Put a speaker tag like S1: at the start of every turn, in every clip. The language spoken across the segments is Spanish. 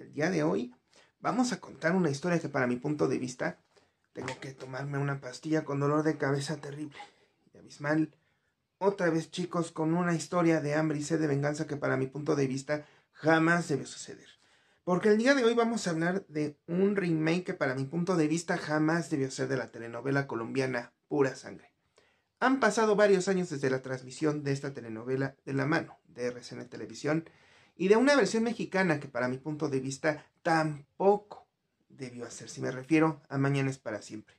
S1: El día de hoy vamos a contar una historia que para mi punto de vista tengo que tomarme una pastilla con dolor de cabeza terrible y abismal. Otra vez chicos con una historia de hambre y sed de venganza que para mi punto de vista jamás debe suceder. Porque el día de hoy vamos a hablar de un remake que para mi punto de vista jamás debió ser de la telenovela colombiana Pura Sangre. Han pasado varios años desde la transmisión de esta telenovela de la mano de RCN Televisión y de una versión mexicana que para mi punto de vista tampoco debió hacer si Me refiero a Mañana es para siempre.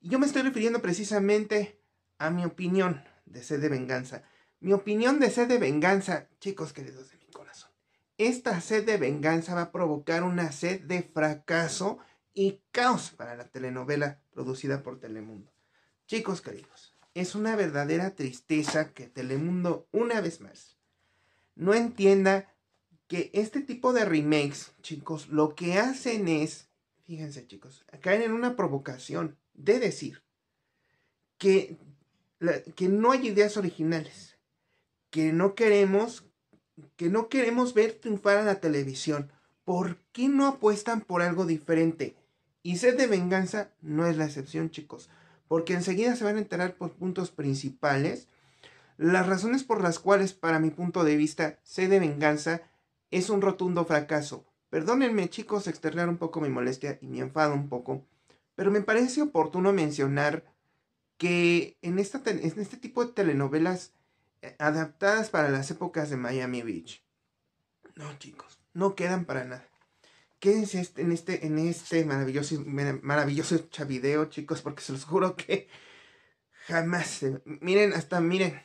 S1: Y yo me estoy refiriendo precisamente a mi opinión de sed de venganza. Mi opinión de sed de venganza, chicos queridos de mi corazón. Esta sed de venganza va a provocar una sed de fracaso y caos para la telenovela producida por Telemundo. Chicos queridos, es una verdadera tristeza que Telemundo, una vez más, no entienda que este tipo de remakes, chicos, lo que hacen es, fíjense chicos, caen en una provocación de decir que, que no hay ideas originales, que no queremos, que no queremos ver triunfar a la televisión. ¿Por qué no apuestan por algo diferente? Y sed de venganza no es la excepción, chicos, porque enseguida se van a enterar por puntos principales las razones por las cuales, para mi punto de vista, sed de venganza es un rotundo fracaso. Perdónenme chicos externar un poco mi molestia y mi enfado un poco, pero me parece oportuno mencionar que en, esta, en este tipo de telenovelas eh, adaptadas para las épocas de Miami Beach, no chicos, no quedan para nada. Quédense en este, en este maravilloso, maravilloso chavideo, chicos, porque se los juro que jamás. Se... Miren, hasta miren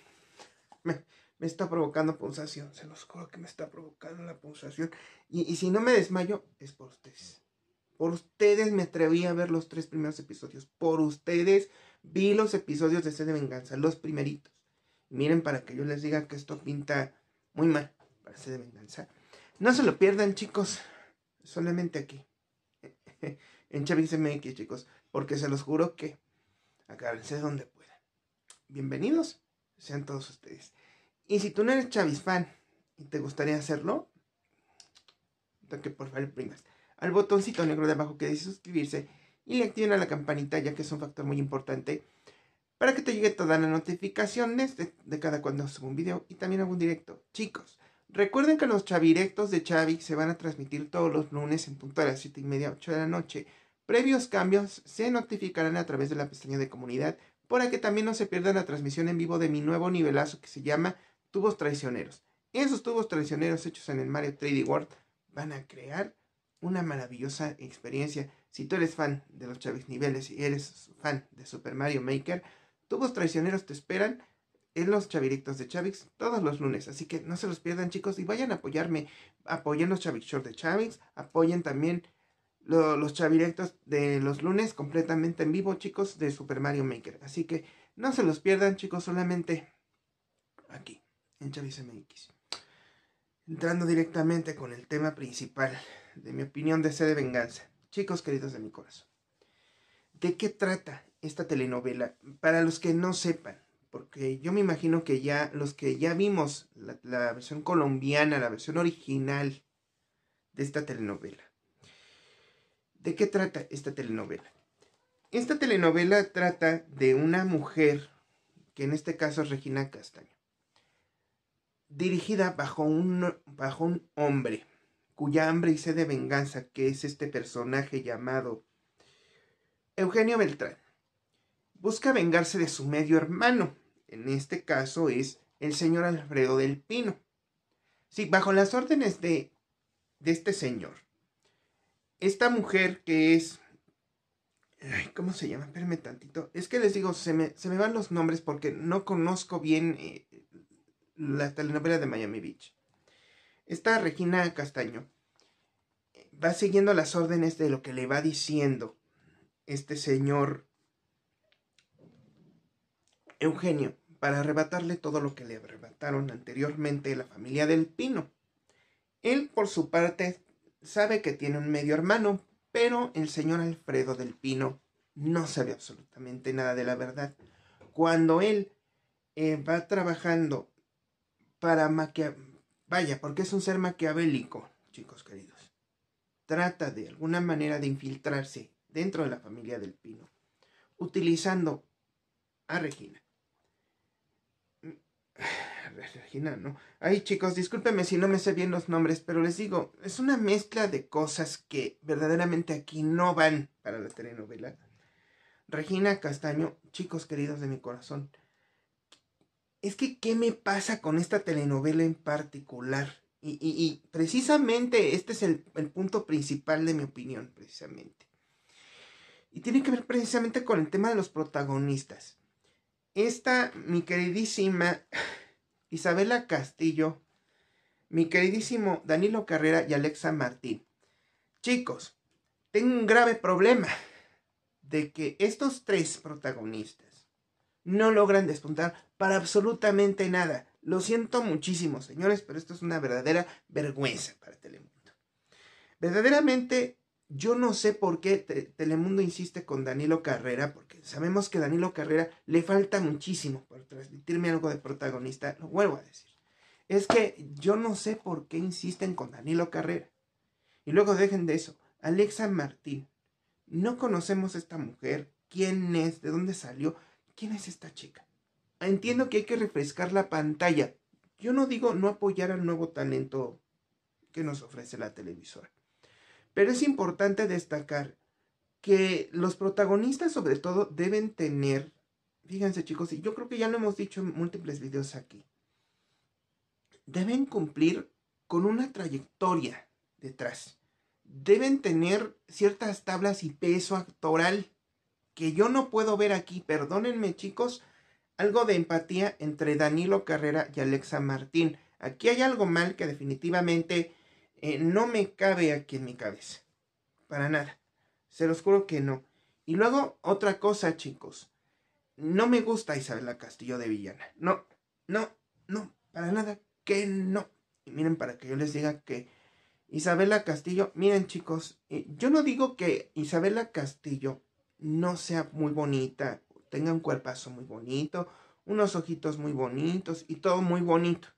S1: está provocando pulsación, se los juro que me está provocando la pulsación. Y, si no me desmayo, es por ustedes. Por ustedes me atreví a ver los tres primeros episodios. Por ustedes vi los episodios de C de Venganza, los primeritos. Miren para que yo les diga que esto pinta muy mal para C de Venganza. No se lo pierdan, chicos. Solamente aquí. en Chavis MX, chicos. Porque se los juro que agárrense donde puedan. Bienvenidos sean todos ustedes. Y si tú no eres Chavis fan y te gustaría hacerlo, que por favor primas al botoncito negro de abajo que dice suscribirse y le activen a la campanita ya que es un factor muy importante para que te llegue todas las notificaciones este, de, cada cuando subo un video y también algún directo. Chicos, recuerden que los chavirectos de Chavi se van a transmitir todos los lunes en punto a las 7 y media, 8 de la noche. Previos cambios se notificarán a través de la pestaña de comunidad para que también no se pierda la transmisión en vivo de mi nuevo nivelazo que se llama tubos traicioneros. Esos tubos traicioneros hechos en el Mario 3D World van a crear una maravillosa experiencia. Si tú eres fan de los Chavis niveles y eres fan de Super Mario Maker, tubos traicioneros te esperan en los chavirectos de Chavix todos los lunes. Así que no se los pierdan, chicos, y vayan a apoyarme. Apoyen los Chavix Short de Chavix. Apoyen también los chavirectos de los lunes completamente en vivo, chicos, de Super Mario Maker. Así que no se los pierdan, chicos, solamente aquí en Chavis MX. Entrando directamente con el tema principal de mi opinión de Sede venganza. Chicos queridos de mi corazón. ¿De qué trata esta telenovela? Para los que no sepan, porque yo me imagino que ya los que ya vimos la, la versión colombiana, la versión original de esta telenovela. ¿De qué trata esta telenovela? Esta telenovela trata de una mujer, que en este caso es Regina Castaño, dirigida bajo un, bajo un hombre cuya hambre y sed de venganza, que es este personaje llamado Eugenio Beltrán, busca vengarse de su medio hermano, en este caso es el señor Alfredo del Pino. Sí, bajo las órdenes de, de este señor, esta mujer que es... ¿Cómo se llama? Espérame tantito. Es que les digo, se me, van los nombres porque no conozco bien eh, la telenovela de Miami Beach. Esta Regina Castaño eh, va siguiendo las órdenes de lo que le va diciendo este señor Eugenio para arrebatarle todo lo que le arrebataron anteriormente la familia del Pino. Él, por su parte, sabe que tiene un medio hermano, pero el señor Alfredo del Pino no sabe absolutamente nada de la verdad. Cuando él eh, va trabajando para maquia... Vaya, porque es un ser maquiavélico, chicos queridos. Trata de alguna manera de infiltrarse dentro de la familia del Pino, utilizando a Regina. Mm, Regina, ¿no? Ay, chicos, discúlpenme si no me sé bien los nombres, pero les digo, es una mezcla de cosas que verdaderamente aquí no van para la telenovela. Regina Castaño, chicos queridos de mi corazón, es que qué me pasa con esta telenovela en particular. Y, precisamente este es el, el, punto principal de mi opinión, precisamente. Y tiene que ver precisamente con el tema de los protagonistas. Esta, mi queridísima Isabela Castillo, mi queridísimo Danilo Carrera y Alexa Martín. Chicos, tengo un grave problema de que estos tres protagonistas no logran despuntar para absolutamente nada. Lo siento muchísimo, señores, pero esto es una verdadera vergüenza para Telemundo. Verdaderamente, yo no sé por qué Telemundo insiste con Danilo Carrera, porque sabemos que Danilo Carrera le falta muchísimo para transmitirme algo de protagonista, lo vuelvo a decir. Es que yo no sé por qué insisten con Danilo Carrera. Y luego dejen de eso. Alexa Martín. No conocemos esta mujer. ¿Quién es? ¿De dónde salió? ¿Quién es esta chica? entiendo que hay que refrescar la pantalla. Yo no digo no apoyar al nuevo talento que nos ofrece la televisora. Pero es importante destacar que los protagonistas sobre todo deben tener, fíjense chicos, y yo creo que ya lo hemos dicho en múltiples videos aquí, deben cumplir con una trayectoria detrás. Deben tener ciertas tablas y peso actoral que yo no puedo ver aquí, perdónenme chicos, algo de empatía entre Danilo Carrera y Alexa Martín. Aquí hay algo mal que definitivamente eh, no me cabe aquí en mi cabeza. Para nada. Se los juro que no. Y luego, otra cosa, chicos. No me gusta Isabela Castillo de Villana. No, no, no, para nada que no. Y miren, para que yo les diga que Isabela Castillo, miren chicos, eh, yo no digo que Isabela Castillo no sea muy bonita, tenga un cuerpazo muy bonito, unos ojitos muy bonitos y todo muy bonito.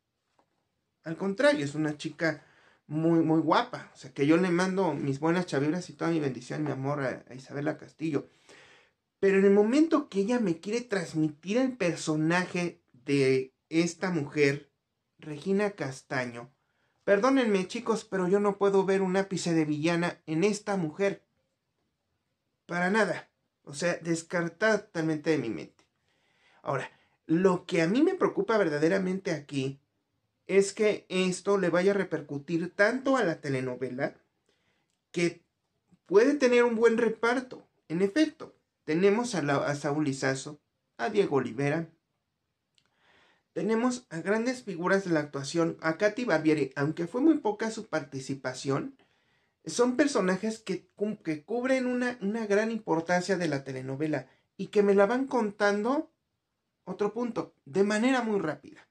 S1: Al contrario, es una chica muy, muy guapa. O sea, que yo le mando mis buenas chavibras y toda mi bendición, mi amor a, a Isabela Castillo. Pero en el momento que ella me quiere transmitir el personaje de esta mujer, Regina Castaño, perdónenme chicos, pero yo no puedo ver un ápice de villana en esta mujer. Para nada. O sea, descartada totalmente de mi mente. Ahora, lo que a mí me preocupa verdaderamente aquí es que esto le vaya a repercutir tanto a la telenovela que puede tener un buen reparto. En efecto, tenemos a, Saúl Lizazo, a Diego Olivera, tenemos a grandes figuras de la actuación, a Katy Barbieri, aunque fue muy poca su participación, son personajes que, cubren una, una gran importancia de la telenovela y que me la van contando, otro punto, de manera muy rápida.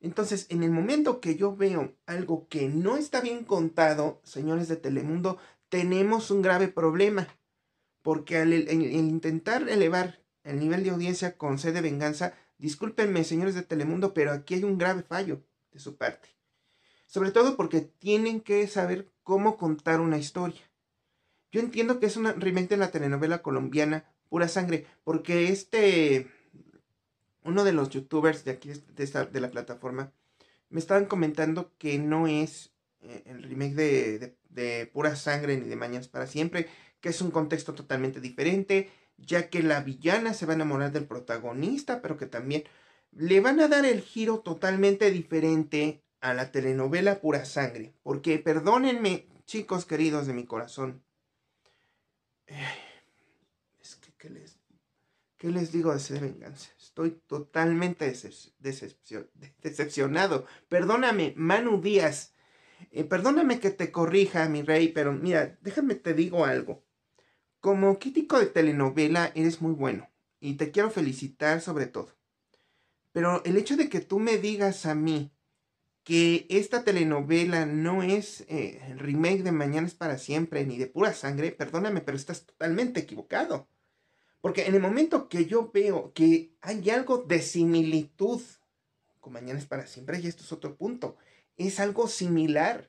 S1: Entonces, en el momento que yo veo algo que no está bien contado, señores de Telemundo, tenemos un grave problema. Porque al, intentar elevar el nivel de audiencia con sed de venganza, discúlpenme, señores de Telemundo, pero aquí hay un grave fallo de su parte. Sobre todo porque tienen que saber cómo contar una historia. Yo entiendo que es un remake de la telenovela colombiana Pura Sangre, porque este, uno de los youtubers de aquí, de, la plataforma, me estaban comentando que no es eh, el remake de, Pura Sangre ni de Mañas para Siempre, que es un contexto totalmente diferente, ya que la villana se va a enamorar del protagonista, pero que también le van a dar el giro totalmente diferente a la telenovela Pura Sangre. Porque perdónenme, chicos queridos de mi corazón. Es que, ¿qué les, qué les digo de ser venganza? Estoy totalmente decepcionado. Perdóname, Manu Díaz. Eh, perdóname que te corrija, mi rey, pero mira, déjame te digo algo. Como crítico de telenovela eres muy bueno y te quiero felicitar sobre todo. Pero el hecho de que tú me digas a mí que esta telenovela no es eh, el remake de Mañanas para siempre ni de pura sangre, perdóname, pero estás totalmente equivocado. Porque en el momento que yo veo que hay algo de similitud con Mañanas para siempre, y esto es otro punto, es algo similar.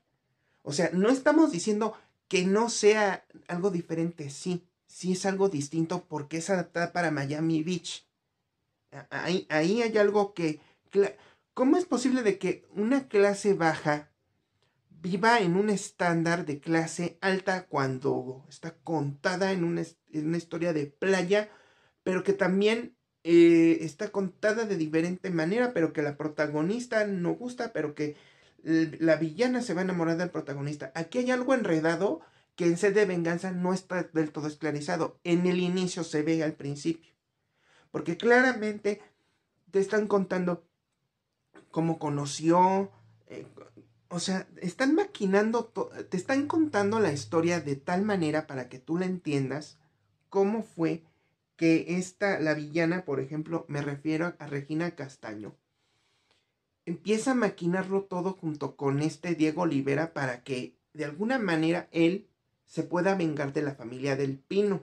S1: O sea, no estamos diciendo que no sea algo diferente, sí, sí es algo distinto porque es adaptada para Miami Beach. ahí hay algo que... ¿Cómo es posible de que una clase baja viva en un estándar de clase alta cuando está contada en una, historia de playa, pero que también eh, está contada de diferente manera, pero que la protagonista no gusta, pero que la villana se va enamorada del protagonista. Aquí hay algo enredado que en sed de venganza no está del todo esclarizado. En el inicio se ve al principio. Porque claramente te están contando cómo conoció. Eh, o sea, están maquinando, te están contando la historia de tal manera para que tú la entiendas cómo fue que esta, la villana, por ejemplo, me refiero a Regina Castaño, empieza a maquinarlo todo junto con este Diego Olivera para que de alguna manera él se pueda vengar de la familia del Pino,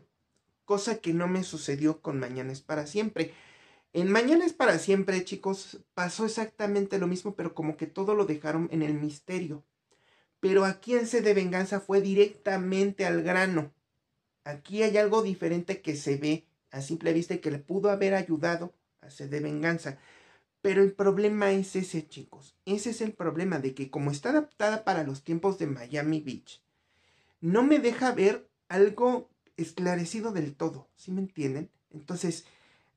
S1: cosa que no me sucedió con Mañana es para siempre. En Mañana es para siempre, chicos, pasó exactamente lo mismo, pero como que todo lo dejaron en el misterio. Pero aquí en C de Venganza fue directamente al grano. Aquí hay algo diferente que se ve a simple vista y que le pudo haber ayudado a C de Venganza. Pero el problema es ese, chicos. Ese es el problema de que como está adaptada para los tiempos de Miami Beach, no me deja ver algo esclarecido del todo. ¿Sí me entienden? Entonces,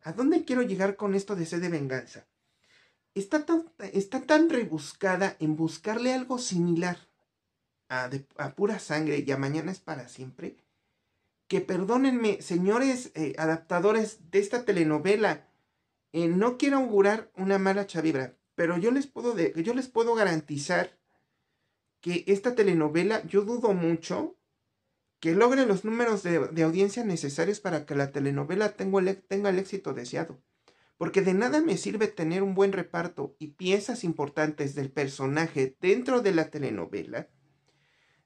S1: ¿A dónde quiero llegar con esto de sed de venganza? Está tan, está tan rebuscada en buscarle algo similar a, pura sangre y a mañana es para siempre, que perdónenme, señores eh, adaptadores de esta telenovela, eh, no quiero augurar una mala chavibra, pero yo les puedo, de, yo les puedo garantizar que esta telenovela, yo dudo mucho que logre los números de, audiencia necesarios para que la telenovela tenga el, éxito deseado. Porque de nada me sirve tener un buen reparto y piezas importantes del personaje dentro de la telenovela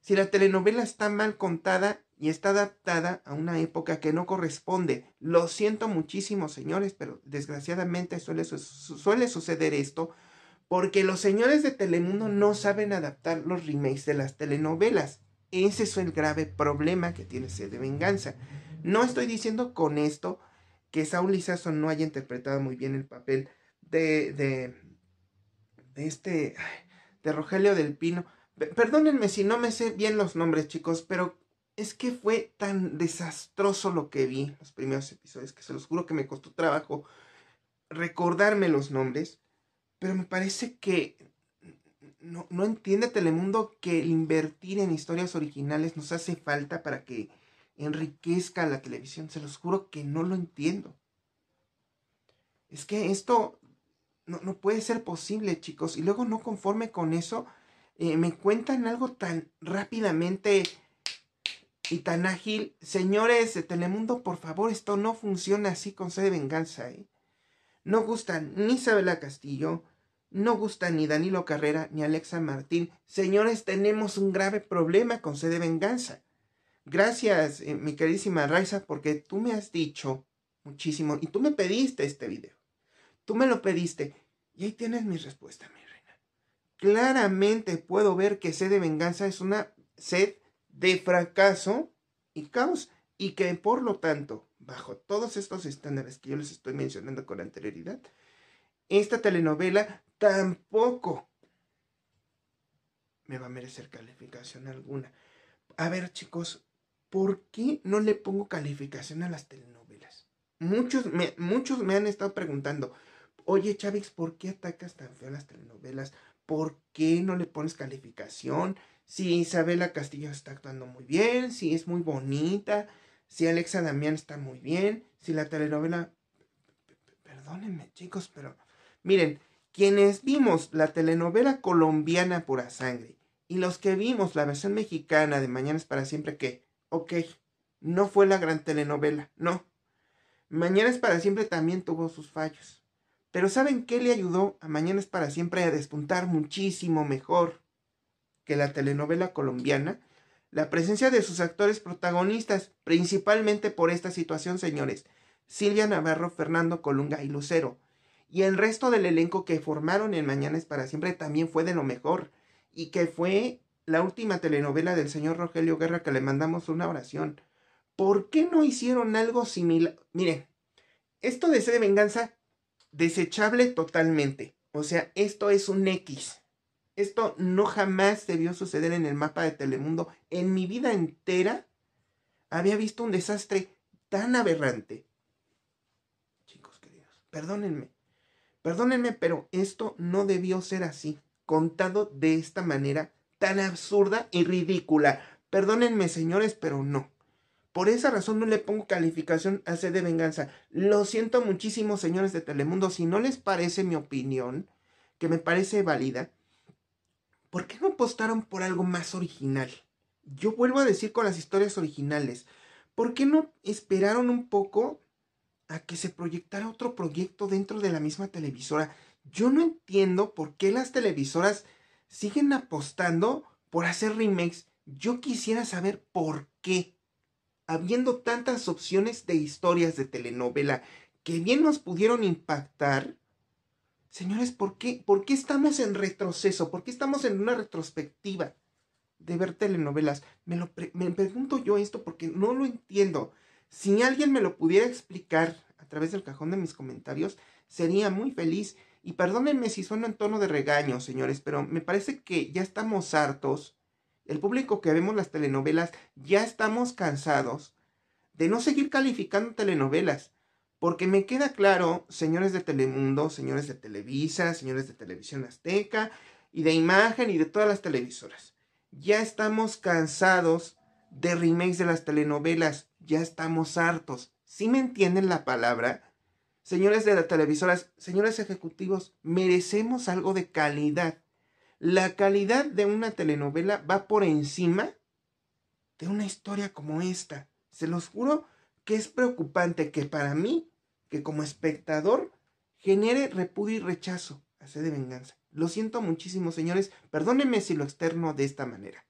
S1: si la telenovela está mal contada y está adaptada a una época que no corresponde. Lo siento muchísimo, señores, pero desgraciadamente suele, suele, suceder esto porque los señores de Telemundo no saben adaptar los remakes de las telenovelas. Ese es el grave problema que tiene ese de venganza. No estoy diciendo con esto que Saul Lizazo no haya interpretado muy bien el papel de, de, de este, de Rogelio del Pino. Perdónenme si no me sé bien los nombres, chicos, pero es que fue tan desastroso lo que vi los primeros episodios que se los juro que me costó trabajo recordarme los nombres, pero me parece que no, entiende Telemundo que el invertir en historias originales nos hace falta para que enriquezca la televisión. Se los juro que no lo entiendo. Es que esto no, puede ser posible, chicos. Y luego no conforme con eso, eh, me cuentan algo tan rápidamente y tan ágil. Señores de Telemundo, por favor, esto no funciona así con sede venganza. ¿eh? No gustan ni Isabela Castillo, no gusta ni Danilo Carrera ni Alexa Martín. Señores, tenemos un grave problema con sede venganza. Gracias, eh, mi queridísima Raiza, porque tú me has dicho muchísimo y tú me pediste este video. Tú me lo pediste y ahí tienes mi respuesta, mi reina. Claramente puedo ver que sed de venganza es una sed de fracaso y caos y que por lo tanto, bajo todos estos estándares que yo les estoy mencionando con anterioridad, esta telenovela tampoco me va a merecer calificación alguna. A ver, chicos, ¿por qué no le pongo calificación a las telenovelas? Muchos me, muchos me han estado preguntando, oye Chávez, ¿por qué atacas tan feo a las telenovelas? ¿Por qué no le pones calificación? Si Isabela Castillo está actuando muy bien, si es muy bonita, si Alexa Damián está muy bien, si la telenovela... Perdónenme chicos, pero miren, quienes vimos la telenovela colombiana Pura Sangre y los que vimos la versión mexicana de Mañanas para Siempre, que, ok, no fue la gran telenovela, no. Mañanas para Siempre también tuvo sus fallos. Pero ¿saben qué le ayudó a Mañanas para Siempre a despuntar muchísimo mejor que la telenovela colombiana? La presencia de sus actores protagonistas, principalmente por esta situación, señores. Silvia Navarro, Fernando Colunga y Lucero, y el resto del elenco que formaron en Mañanas para Siempre también fue de lo mejor. Y que fue la última telenovela del señor Rogelio Guerra que le mandamos una oración. ¿Por qué no hicieron algo similar? Miren, esto de C de venganza, desechable totalmente. O sea, esto es un X. Esto no jamás debió suceder en el mapa de Telemundo. En mi vida entera había visto un desastre tan aberrante. Chicos queridos, perdónenme. Perdónenme, pero esto no debió ser así, contado de esta manera tan absurda y ridícula. Perdónenme, señores, pero no. Por esa razón no le pongo calificación a C de venganza. Lo siento muchísimo, señores de Telemundo, si no les parece mi opinión, que me parece válida, ¿por qué no apostaron por algo más original? Yo vuelvo a decir con las historias originales, ¿por qué no esperaron un poco a que se proyectara otro proyecto dentro de la misma televisora. Yo no entiendo por qué las televisoras siguen apostando por hacer remakes. Yo quisiera saber por qué, habiendo tantas opciones de historias de telenovela que bien nos pudieron impactar. Señores, ¿por qué, estamos en retroceso? ¿Por qué estamos en una retrospectiva de ver telenovelas? Me, lo me pregunto yo esto porque no lo entiendo. Si alguien me lo pudiera explicar a través del cajón de mis comentarios, sería muy feliz. Y perdónenme si sueno en tono de regaño, señores, pero me parece que ya estamos hartos. El público que vemos las telenovelas ya estamos cansados de no seguir calificando telenovelas. Porque me queda claro, señores de Telemundo, señores de Televisa, señores de Televisión Azteca y de Imagen y de todas las televisoras. Ya estamos cansados de remakes de las telenovelas ya estamos hartos. ...si me entienden la palabra? Señores de las televisoras, señores ejecutivos, merecemos algo de calidad. La calidad de una telenovela va por encima de una historia como esta. Se los juro que es preocupante que para mí, que como espectador, genere repudio y rechazo ...hace de venganza. Lo siento muchísimo, señores, perdónenme si lo externo de esta manera.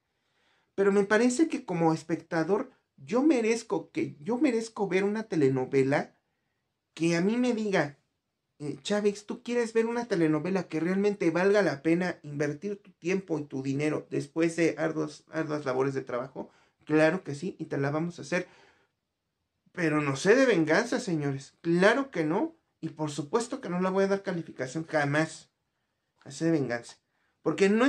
S1: Pero me parece que como espectador yo merezco que yo merezco ver una telenovela que a mí me diga, eh, Chávez, tú quieres ver una telenovela que realmente valga la pena invertir tu tiempo y tu dinero después de arduas, labores de trabajo, claro que sí, y te la vamos a hacer. Pero no sé de venganza, señores, claro que no, y por supuesto que no la voy a dar calificación jamás. Hace de venganza. Porque no,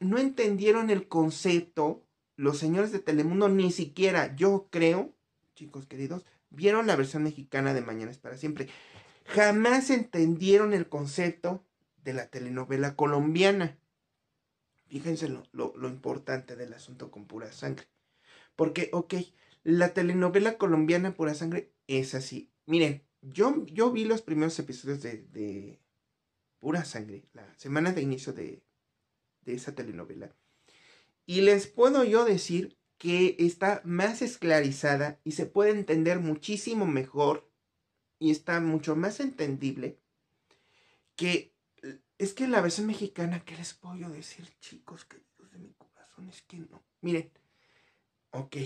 S1: no entendieron el concepto los señores de Telemundo ni siquiera, yo creo, chicos queridos, vieron la versión mexicana de Mañana es para siempre. Jamás entendieron el concepto de la telenovela colombiana. Fíjense lo, importante del asunto con pura sangre. Porque, ok, la telenovela colombiana pura sangre es así. Miren, yo, yo vi los primeros episodios de, de pura sangre, la semana de inicio de, de esa telenovela. Y les puedo yo decir que está más esclarizada y se puede entender muchísimo mejor y está mucho más entendible que es que la versión mexicana, ¿qué les puedo yo decir, chicos queridos de mi corazón? Es que no. Miren, ok,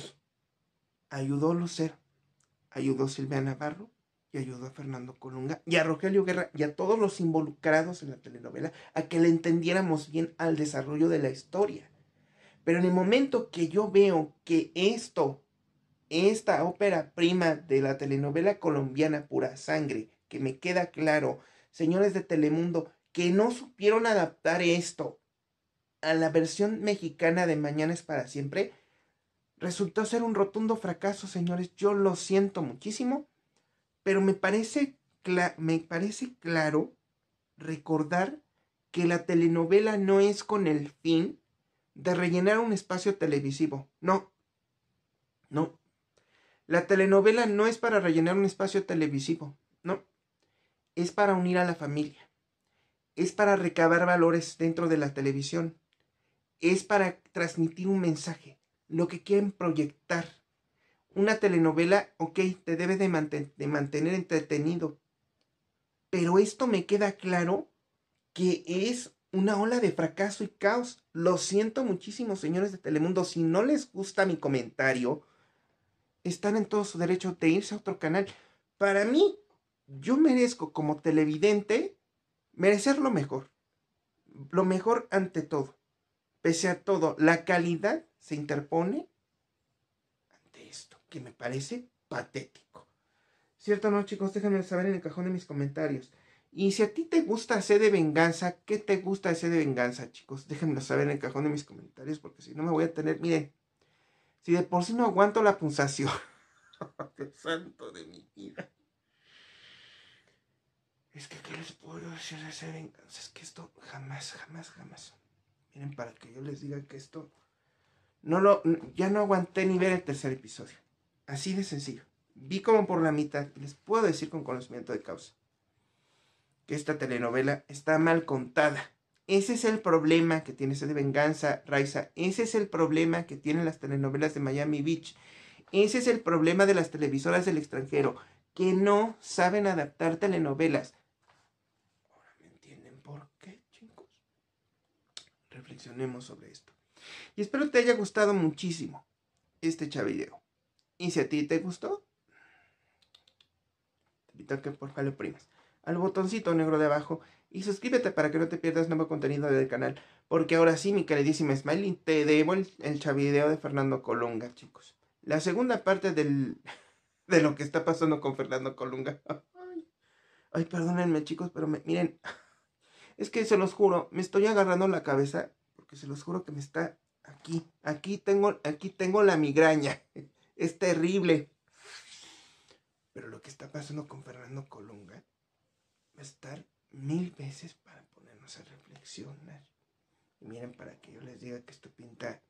S1: ayudó Lucero, ayudó Silvia Navarro y ayudó a Fernando Colunga y a Rogelio Guerra y a todos los involucrados en la telenovela a que le entendiéramos bien al desarrollo de la historia pero en el momento que yo veo que esto, esta ópera prima de la telenovela colombiana Pura Sangre, que me queda claro, señores de Telemundo, que no supieron adaptar esto a la versión mexicana de Mañana es para siempre, resultó ser un rotundo fracaso, señores. Yo lo siento muchísimo, pero me parece, me parece claro recordar que la telenovela no es con el fin de rellenar un espacio televisivo. No, no. La telenovela no es para rellenar un espacio televisivo, no. Es para unir a la familia. Es para recabar valores dentro de la televisión. Es para transmitir un mensaje, lo que quieren proyectar. Una telenovela, ok, te debe de, de mantener entretenido. Pero esto me queda claro que es una ola de fracaso y caos. Lo siento muchísimo, señores de Telemundo. Si no les gusta mi comentario, están en todo su derecho de irse a otro canal. Para mí, yo merezco como televidente merecer lo mejor. Lo mejor ante todo. Pese a todo, la calidad se interpone ante esto, que me parece patético. ¿Cierto no, chicos? Déjenme saber en el cajón de mis comentarios. Y si a ti te gusta hacer de venganza, ¿qué te gusta hacer de venganza, chicos? Déjenmelo saber en el cajón de mis comentarios, porque si no me voy a tener, miren, si de por sí no aguanto la punzación. santo de mi vida. Es que qué les puedo decir de hacer venganza. Es que esto jamás, jamás, jamás. Miren, para que yo les diga que esto no lo, ya no aguanté ni ver el tercer episodio. Así de sencillo. Vi como por la mitad. Les puedo decir con conocimiento de causa que esta telenovela está mal contada. Ese es el problema que tiene ese de Venganza, Raiza. Ese es el problema que tienen las telenovelas de Miami Beach. Ese es el problema de las televisoras del extranjero, que no saben adaptar telenovelas. Ahora me entienden por qué, chicos. Reflexionemos sobre esto. Y espero te haya gustado muchísimo este chavideo. Y si a ti te gustó, te invito a que porfa lo primas al botoncito negro de abajo y suscríbete para que no te pierdas nuevo contenido del canal, porque ahora sí, mi queridísima Smiley, te debo el, chavideo de Fernando Colunga, chicos. La segunda parte del, de lo que está pasando con Fernando Colunga. Ay, perdónenme, chicos, pero miren, es que se los juro, me estoy agarrando la cabeza, porque se los juro que me está aquí, aquí tengo, aquí tengo la migraña. Es terrible. Pero lo que está pasando con Fernando Colunga Va a estar mil veces para ponernos a reflexionar. Y miren, para que yo les diga que esto pinta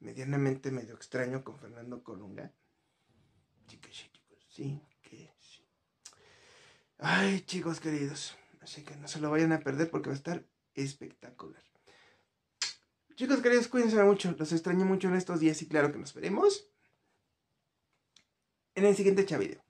S1: medianamente medio extraño con Fernando Colunga. Sí que sí, chicos, sí que sí. Ay, chicos queridos, así que no se lo vayan a perder porque va a estar espectacular. Chicos queridos, cuídense mucho, los extraño mucho en estos días y claro que nos veremos en el siguiente chavideo.